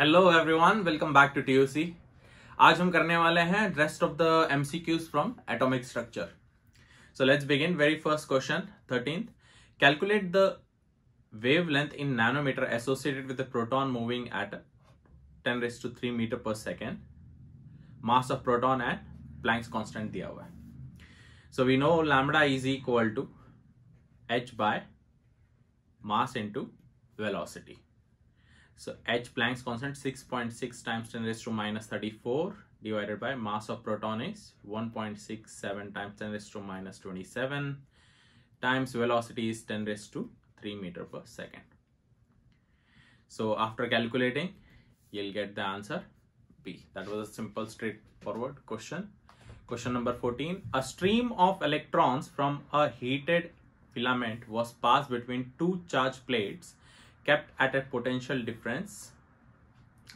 Hello everyone welcome back to TUC आज हम करने वाले हैं rest of the MCQs from atomic structure so let's begin very first question thirteen calculate the wavelength in nanometre associated with the proton moving at ten raised to three metre per second mass of proton at Planck's constant दिया हुआ है so we know lambda is equal to H by mass into velocity So H Planck's constant 6.6 times 10 raised to minus 34 divided by mass of proton is 1.67 times 10 raised to minus 27 times velocity is 10 raised to 3 meter per second. So after calculating, you'll get the answer B. That was a simple straightforward question. Question number 14. A stream of electrons from a heated filament was passed between two charge plates kept at a potential difference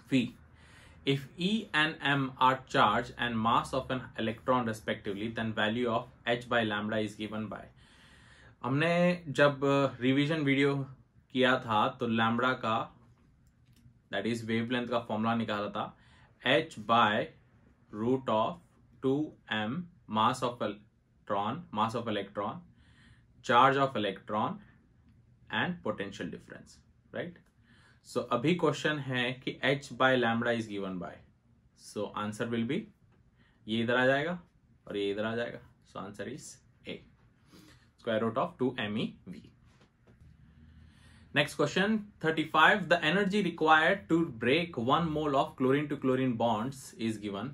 V. If E and M are charge and mass of an electron respectively, then value of h by lambda is given by. हमने जब revision video किया था तो lambda का that is wavelength का formula निकाला था h by root of two m mass of electron mass of electron charge of electron and potential difference right so अभी क्वेश्चन है कि h by lambda is given by so answer will be ये इधर आ जाएगा और ये इधर आ जाएगा so answer is a square root of two m e next question 35 the energy required to break one mole of chlorine to chlorine bonds is given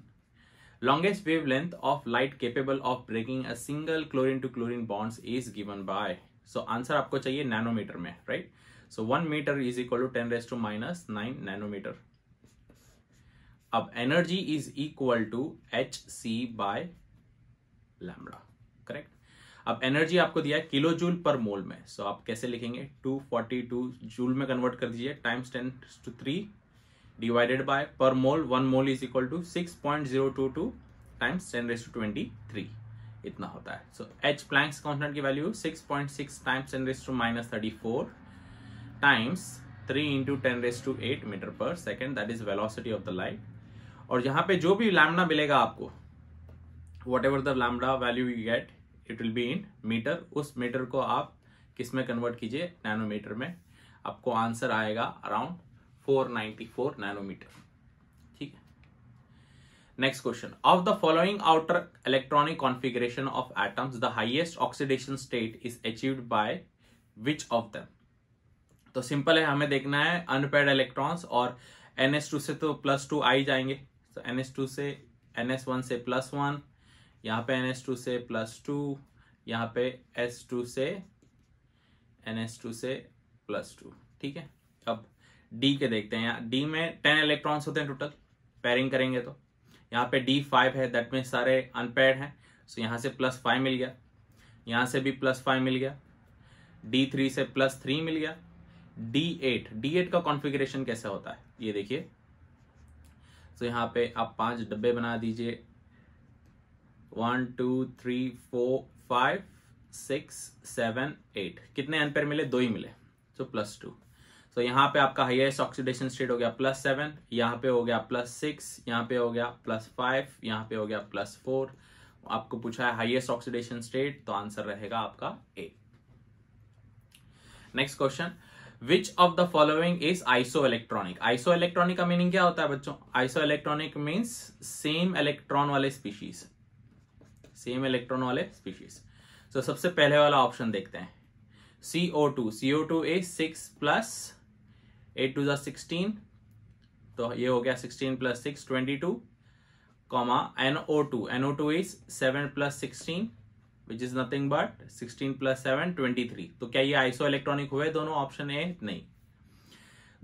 longest wavelength of light capable of breaking a single chlorine to chlorine bonds is given by so answer आपको चाहिए nanometre में right right? So one metre is equal to ten raise to minus nine nanometre अब energy is equal to h C by lambda correct अब energy आपको दिया है kilo joule per मोल में सो so, आप कैसे लिखेंगे 242 जूल में कन्वर्ट कर दीजिए times ten to three divided by per mole one mole is equal to six point zero two two times ten raise to twenty three इतना होता है सो एच प्लैंक्स कॉन्सेंट की value six point six times ten raise to minus thirty four times 3 into ten raise to eight metre per second that is velocity of the light और यहां पे जो भी lambda मिलेगा आपको whatever the lambda value you get it will be in metre उस metre को आप किस में कन्वर्ट कीजिए नैनोमीटर में आपको आंसर आएगा अराउंड 494 नैनोमीटर ठीक है next question of the following outer electronic configuration of atoms the highest oxidation state is achieved by which of them तो सिंपल है हमें देखना है अनपेड इलेक्ट्रॉन्स और एन से तो प्लस टू आई जाएंगे तो एन से एन से प्लस वन यहाँ पे एन से प्लस टू यहाँ पे एस टू से एन टू से प्लस टू ठीक है अब डी के देखते हैं यहाँ डी में टेन इलेक्ट्रॉन्स होते हैं टोटल पेयरिंग करेंगे तो यहाँ पे डी फाइव है दैट मीन सारे अनपेड हैं सो यहाँ से प्लस फाइव मिल गया यहाँ से भी प्लस फाइव मिल गया डी थ्री से प्लस थ्री मिल गया D8 D8 का कॉन्फ़िगरेशन कैसा होता है ये देखिए तो so, यहाँ पे आप पांच डब्बे बना दीजिए one two three four five six seven eight कितने अनपेयर मिले दो ही मिले सो प्लस टू सो यहाँ पे आपका हाईएस्ट ऑक्सीडेशन स्टेट हो गया प्लस सेवन यहाँ पे हो गया प्लस सिक्स यहाँ पे हो गया प्लस फाइव यहाँ पे हो गया प्लस फोर आपको पूछा है हाईएस्ट ऑक्सीडेशन स्टेट तो आंसर रहेगा आपका A next question which of the following is isoelectronic isoelectronic का मीनिंग क्या होता है बच्चों isoelectronic means same electron वाले स्पीशीज सेम इलेक्ट्रॉन वाले स्पीशीज सो so, सबसे पहले वाला ऑप्शन देखते हैं CO two CO two is six plus eight two sixteen तो ये हो गया sixteen plus six twenty two comma NO to NO two is seven plus sixteen which is nothing but sixteen plus seven twenty three तो क्या ये iso electronic हुए दोनों option A नहीं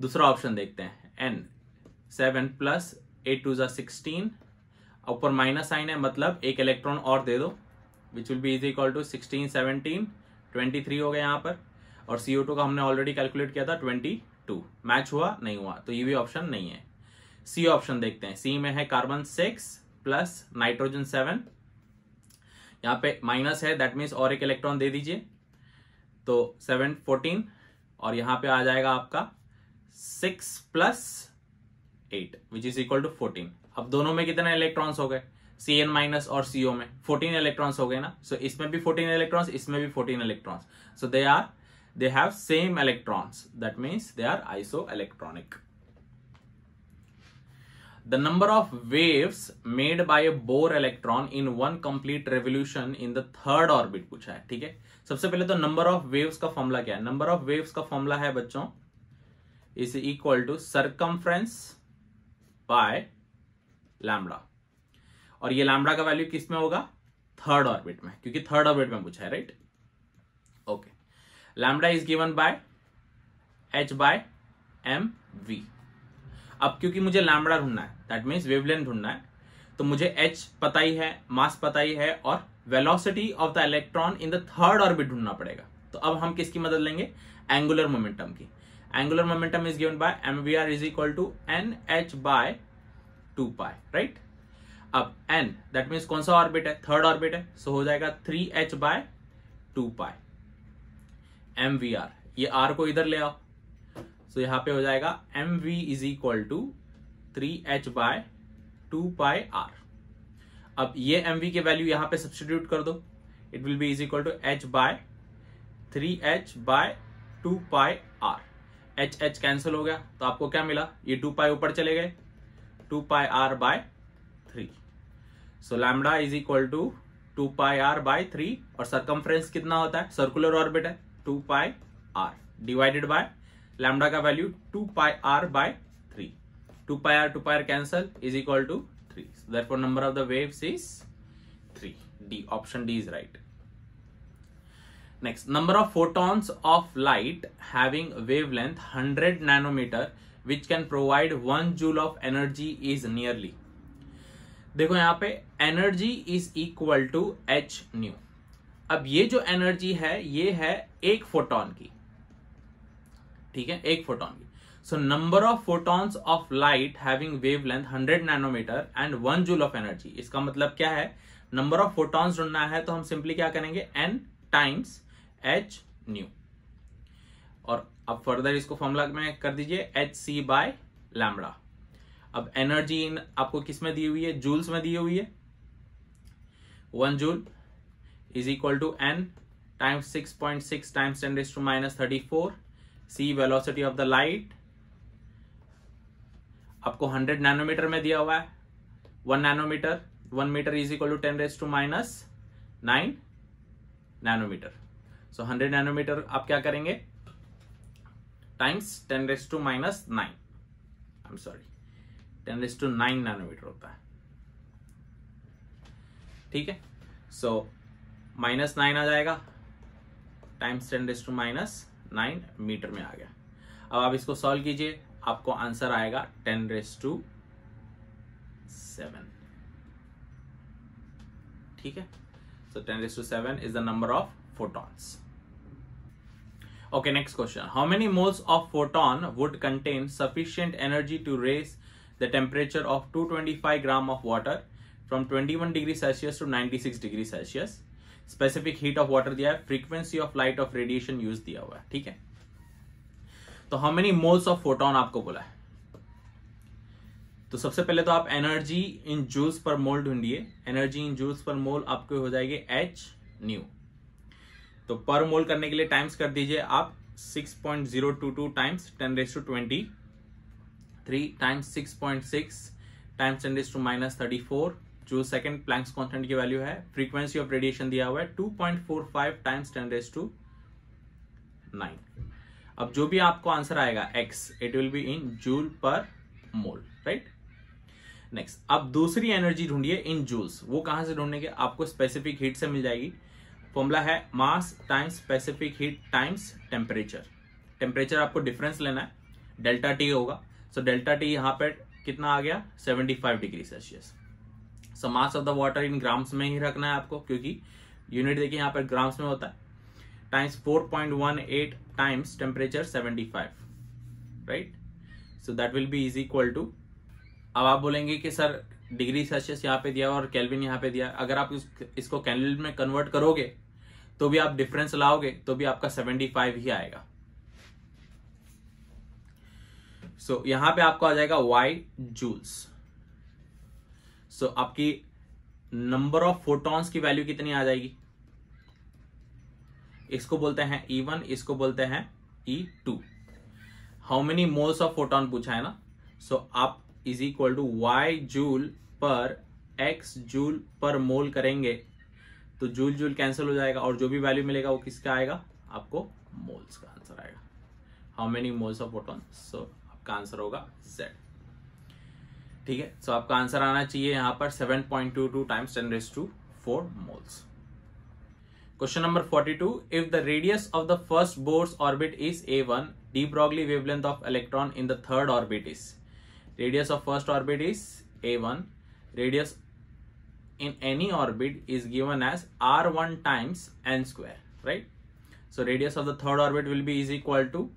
दूसरा ऑप्शन देखते हैं N seven plus eight two sixteen ऊपर माइनस साइन है मतलब एक इलेक्ट्रॉन और दे दो which will be is equal to sixteen seventeen twenty three हो गया यहाँ पर और सी ओ टू का हमने ऑलरेडी कैलकुलेट किया था ट्वेंटी टू मैच हुआ नहीं हुआ तो ये भी ऑप्शन नहीं है सी ऑप्शन देखते हैं सी में है carbon six plus nitrogen seven यहाँ पे माइनस है दैट मीन्स और एक इलेक्ट्रॉन दे दीजिए तो सेवन फोर्टीन और यहाँ पे आ जाएगा आपका six plus eight which is equal to fourteen अब दोनों में कितने इलेक्ट्रॉन्स हो गए सी एन माइनस और सीओ में फोर्टीन इलेक्ट्रॉन्स हो गए ना सो so, इसमें भी फोर्टीन इलेक्ट्रॉन्स इसमें भी fourteen electrons so they are they have same electrons that means they are isoelectronic the number of waves made by a Bohr electron in one complete revolution in the third orbit पूछा है ठीक है सबसे पहले तो number of waves का formula क्या है नंबर ऑफ वेव्स का फॉर्मूला है बच्चों is equal to circumference by lambda और ये लैमडा का वैल्यू किस में होगा थर्ड ऑर्बिट में क्योंकि थर्ड ऑर्बिट में पूछा है right okay lambda is given by H by M V अब क्योंकि मुझे लैमड़ा ढूंढना है दैट मीन्स वेवलेंथ ढूंढना है तो मुझे एच पता ही है मास पता ही है और velocity of the electron in the third orbit ढूंढना पड़ेगा तो अब हम किसकी मदद लेंगे एंगुलर मोमेंटम की angular momentum is given by M V R is equal to N H by two pi right अब एन दैट मीन्स कौन सा ऑर्बिट है थर्ड ऑर्बिट है सो so हो जाएगा three H by two pi M V R ये R को इधर ले आओ सो यहाँ पे हो जाएगा M V is equal to three H by two pi R अब ये एम वी के वैल्यू यहां पे सब्सटीट्यूट कर दो it will be is equal to H by three H by two pi R H H cancel हो गया तो आपको क्या मिला ये टू पाई ऊपर चले गए two pi R by three so lambda is equal to two pi R by three और सरकमफ्रेंस कितना होता है सर्कुलर ऑर्बिट है two pi R divided by lambda का value two pi R by three two pi R two pi R cancel is equal to three therefore number of the wave is three D option D is right next number of photons of light having wavelength hundred nanometer which can provide one joule of energy is nearly देखो यहां पे energy is equal to H nu अब ये जो energy है ये है एक फोटोन की ठीक है एक फोटोन की so number of photons of light having wavelength hundred nanometer and one joule of energy इसका मतलब क्या है नंबर ऑफ फोटॉन्स ढूंढना है तो हम सिंपली क्या करेंगे एन टाइम्स एच न्यू और अब फर्दर इसको फॉर्मुला में कर दीजिए एच सी बाय लैमड़ा अब एनर्जी इन आपको किस में दी हुई है जूल्स में दी हुई है one joule is equal to N times six point six times ten to minus thirty four C velocity of the light आपको 100 नैनोमीटर में दिया हुआ है one nanometer one metre is equal to ten raise to minus nine nanometer so hundred nanometer आप क्या करेंगे times ten raise to minus nine I am sorry ten raise to nine nanometer होता है ठीक है सो माइनस नाइन आ जाएगा times ten raise to minus 0.9 meter में आ गया अब आप इसको सॉल्व कीजिए आपको आंसर आएगा 10 रेस टू सेवन ठीक है so so 10 raise to 7 is the number of photons okay next question how many moles of photon would contain sufficient energy to raise the temperature of two twenty five gram of water from twenty one degree Celsius to ninety six degree Celsius specific heat of water दिया है frequency of light of radiation use दिया हुआ है ठीक है तो how many moles of photon आपको बोला है तो सबसे पहले तो आप एनर्जी इन जूल्स पर मोल ढूंढिए एनर्जी इन जूल्स पर मोल आपको हो जाएगी एच न्यू तो पर मोल करने के लिए टाइम्स कर दीजिए आप 6.022 times 10 raise to twenty three times six point six times ten raise to minus thirty four जो सेकंड प्लैंक्स कांस्टेंट की वैल्यू है फ्रीक्वेंसी ऑफ रेडिएशन दिया हुआ है 2.45 times ten raise to nine अब जो भी आपको आंसर आएगा X it will be in joule per mole right next अब दूसरी एनर्जी ढूंढिए इन जूल्स वो कहां से ढूंढने के आपको स्पेसिफिक हीट से मिल जाएगी फॉर्मूला है mass times specific heat times temperature temperature आपको डिफरेंस लेना है डेल्टा टी होगा सो डेल्टा टी यहां पर कितना आ गया 75 डिग्री सेल्सियस समास mass of the water in grams में ही रखना है आपको क्योंकि यूनिट देखिए यहाँ पर ग्राम्स में होता है times 4.18 times temperature 75 right so that will be is equal to अब आप बोलेंगे कि सर डिग्री सेल्सियस यहाँ पे दिया और कैलविन यहाँ पे दिया अगर आप इस, इसको कैलविन में कन्वर्ट करोगे तो भी आप डिफरेंस लाओगे तो भी आपका 75 ही आएगा सो so, यहां पे आपको आ जाएगा वाई जूल्स सो so, आपकी नंबर ऑफ फोटॉन्स की वैल्यू कितनी आ जाएगी इसको बोलते हैं ई e वन इसको बोलते हैं E two how many moles of photon पूछा है ना सो so, आप is equal to Y joule per X joule per mole करेंगे तो जूल जूल कैंसिल हो जाएगा और जो भी वैल्यू मिलेगा वो किसका आएगा आपको मोल्स का आंसर आएगा how many moles of photon so आपका आंसर होगा जेड ठीक है सो आपका आंसर आना चाहिए यहां पर 7.22 point two two times ten raise to four moles question number 42 if the radius of the first Bohr's orbit is A one de Broglie wavelength of electron in the third orbit is radius of first orbit is A one radius in any orbit is given as R one times N square right so radius of the third orbit will be is equal to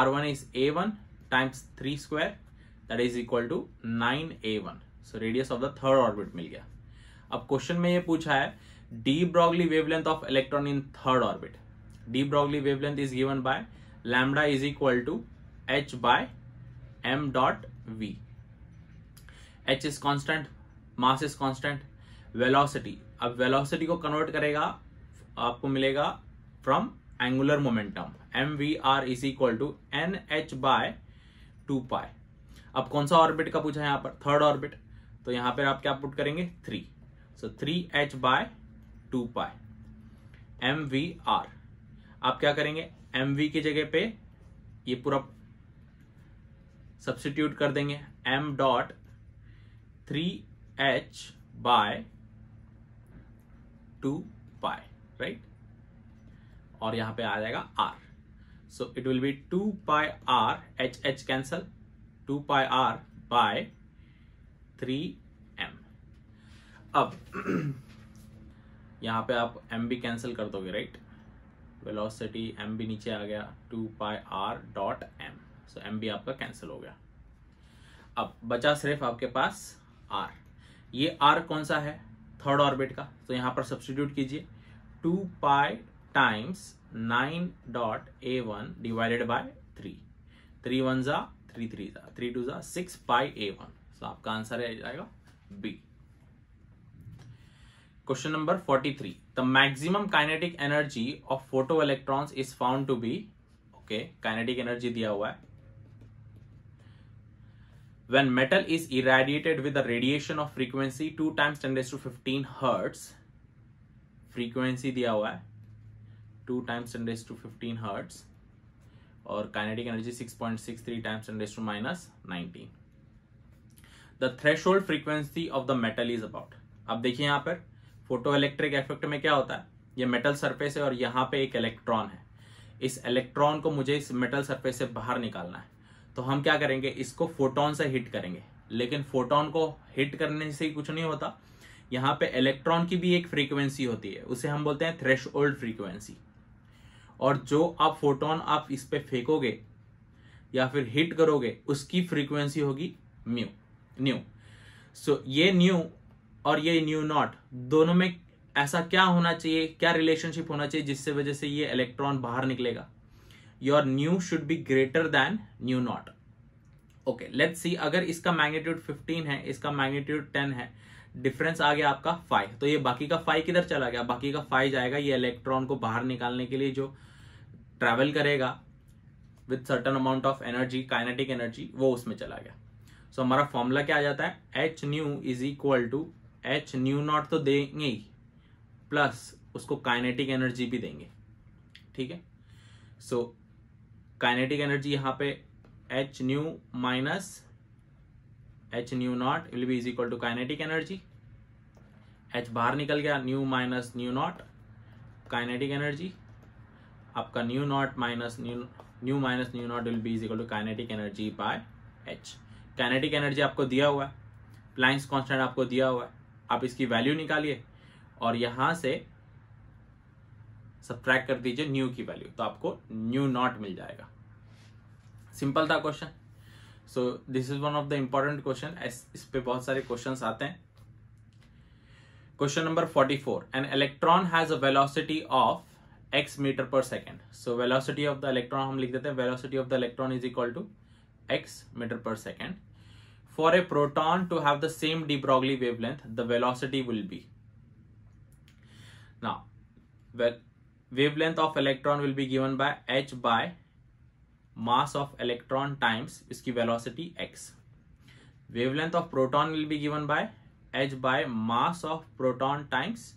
R one is A one times three square that is equal to nine A one so radius of the third orbit मिल गया अब question में ये पूछा है de Broglie wavelength of electron in third orbit de Broglie wavelength is given by lambda is equal to H by M dot V H is constant mass is constant velocity अब velocity को convert करेगा आपको मिलेगा from angular momentum M V R is equal to N H by two pi अब कौन सा orbit का पूछा है पर थर्ड ऑर्बिट तो यहां पर आप क्या पुट करेंगे three so three H by two pi M V R आप क्या करेंगे एम वी की जगह पे ये पूरा सब्सिट्यूट कर देंगे M dot three H by two pi right और यहां पे आ जाएगा R so it will be two pi R H H cancel two pi R by three M अब यहां पे आप एम भी कैंसिल कर दोगे राइट वेलोसिटी एम भी नीचे आ गया two pi R dot M so M भी आपका कैंसिल हो गया अब बचा सिर्फ आपके पास आर ये आर कौन सा है थर्ड ऑर्बिट का तो यहां पर सब्सटीट्यूट कीजिए two pi times nine dot A one divided by three three one ज़ा थ्री थ्री जा थ्री टू जा six pi A one so आपका आंसर है जाएगा B question number forty three the maximum kinetic energy of photoelectron is found to be okay kinetic energy दिया हुआ है when metal is irradiated with a radiation of frequency 2 times 10 raised to 15 hertz frequency दिया हुआ है two times ten raised to 15 hertz और kinetic energy 6.63 times 10 to minus nineteen threshold frequency of the metal is about अब देखिए यहां पर photo electric effect में क्या होता है ये मेटल सरफेस है और यहाँ पे एक इलेक्ट्रॉन है इस इलेक्ट्रॉन को मुझे इस मेटल सरफेस से बाहर निकालना है तो हम क्या करेंगे इसको फोटोन से हिट करेंगे लेकिन फोटोन को हिट करने से कुछ नहीं होता यहाँ पे इलेक्ट्रॉन की भी एक फ्रीक्वेंसी होती है उसे हम बोलते हैं थ्रेश फ्रीक्वेंसी और जो आप फोटोन आप इस पर फेंकोगे या फिर हिट करोगे उसकी फ्रीक्वेंसी होगी म्यू न्यू सो so, ये न्यू और ये न्यू नॉट दोनों में ऐसा क्या होना चाहिए क्या रिलेशनशिप होना चाहिए जिससे वजह से ये इलेक्ट्रॉन बाहर निकलेगा your nu should be greater than nu not okay let's see अगर इसका मैग्नीट्यूड 15 है इसका मैग्नीट्यूड 10 है डिफरेंस आ गया आपका फाइव तो ये बाकी का फाइव किधर चला गया बाकी का फाइव जाएगा ये इलेक्ट्रॉन को बाहर निकालने के लिए जो ट्रैवल करेगा with certain amount of energy kinetic energy वो उसमें चला गया सो so, हमारा फॉर्मूला क्या आ जाता है H nu is equal to H nu not तो देंगे ही प्लस उसको काइनेटिक एनर्जी भी देंगे ठीक है सो काइनेटिक एनर्जी यहाँ पे H nu minus H nu not will be is equal to kinetic energy H बाहर निकल गया nu minus nu not kinetic energy आपका nu not minus nu nu minus nu not will be is to kinetic energy by H kinetic energy आपको दिया हुआ है प्लाइंस constant आपको दिया हुआ है आप इसकी वैल्यू निकालिए और यहां से सब्ट्रैक कर दीजिए न्यू की वैल्यू तो आपको न्यू नॉट मिल जाएगा सिंपल था question so this is one of the important question इस पे बहुत सारे क्वेश्चन आते हैं question number forty four an electron has a velocity of X meter per second so velocity of the electron हम लिख देते हैं velocity of the electron is equal to x meter per second for a proton to have the same de Broglie wavelength the velocity will be ना wave wavelength of electron will be given by h by mass of electron times इसकी velocity x wavelength of proton will be given by h by mass of proton times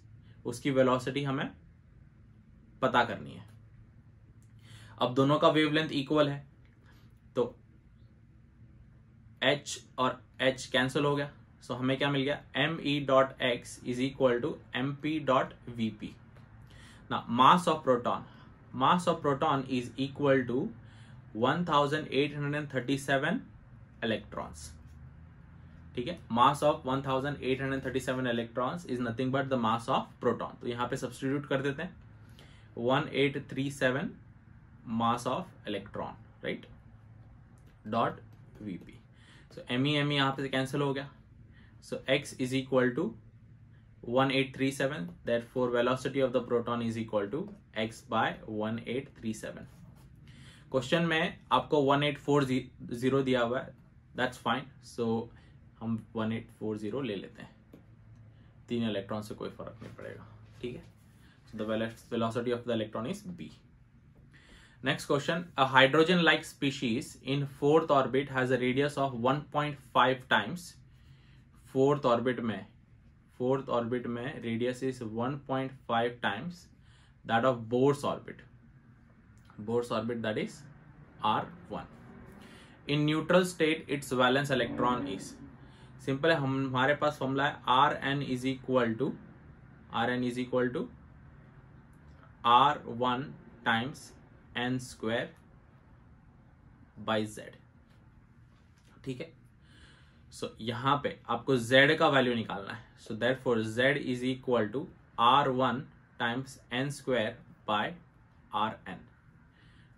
उसकी velocity हमें पता करनी है अब दोनों का wavelength equal है तो एच और एच कैंसिल हो गया सो हमें क्या मिल गया M E dot X is equal to M P dot V P ना mass of proton mass of proton is equal to 1837 electrons ठीक है mass of 1837 electrons is nothing but the mass of proton तो यहां पे substitute कर देते हैं 1837 mass of electron right dot vp so me me yahan pe cancel ho gaya so x is equal to 1837 therefore velocity of the proton is equal to x by 1837 question में आपको 1840 दिया हुआ है that's fine so हम 1840 ले लेते हैं तीन इलेक्ट्रॉन से कोई फर्क नहीं पड़ेगा ठीक है So the velocity of the electron is b. Next question, a hydrogen-like species in fourth orbit has a radius of 1.5 times. Fourth orbit में, fourth orbit में radius is 1.5 times that of Bohr's orbit. Bohr's orbit that is R1. In neutral state, its valence electron is. simple. है हमारे पास formula है R N is equal to R R one times N square by Z ठीक है so so, यहां पे आपको z का वैल्यू निकालना है so that four Z is equal to R one times N square by R N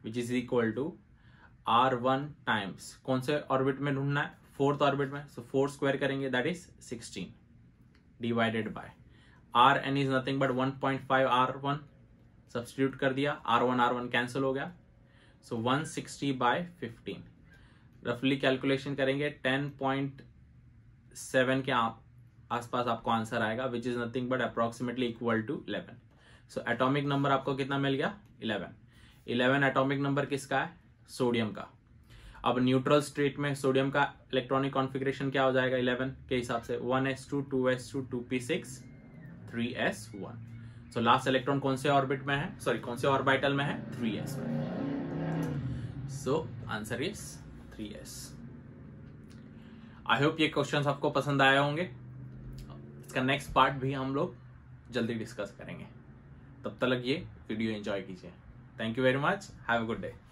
which is equal to R one times कौन से ऑर्बिट में ढूंढना है फोर्थ ऑर्बिट में सो फोर स्क्वायर करेंगे that is sixteen divided by R N is nothing but one point five R one substitute कर दिया R one R one cancel हो गया so one sixty by fifteen रफली calculation करेंगे ten point seven के आसपास आपको आंसर आएगा which is nothing but approximately equal to eleven so atomic number आपको कितना मिल गया इलेवन इलेवन एटोमिक नंबर किसका है सोडियम का अब न्यूट्रल स्टेट में सोडियम का इलेक्ट्रॉनिक कॉन्फिग्रेशन क्या हो जाएगा इलेवन के हिसाब से one S two two S two two P six three S one so last electron कौन से ऑर्बिट में है सॉरी कौन से ऑर्बिटल में है three S so answer is three S I hope ये क्वेश्चन आपको पसंद आए होंगे इसका नेक्स्ट पार्ट भी हम लोग जल्दी डिस्कस करेंगे तब तक ये वीडियो एंजॉय कीजिए thank you very much have a good day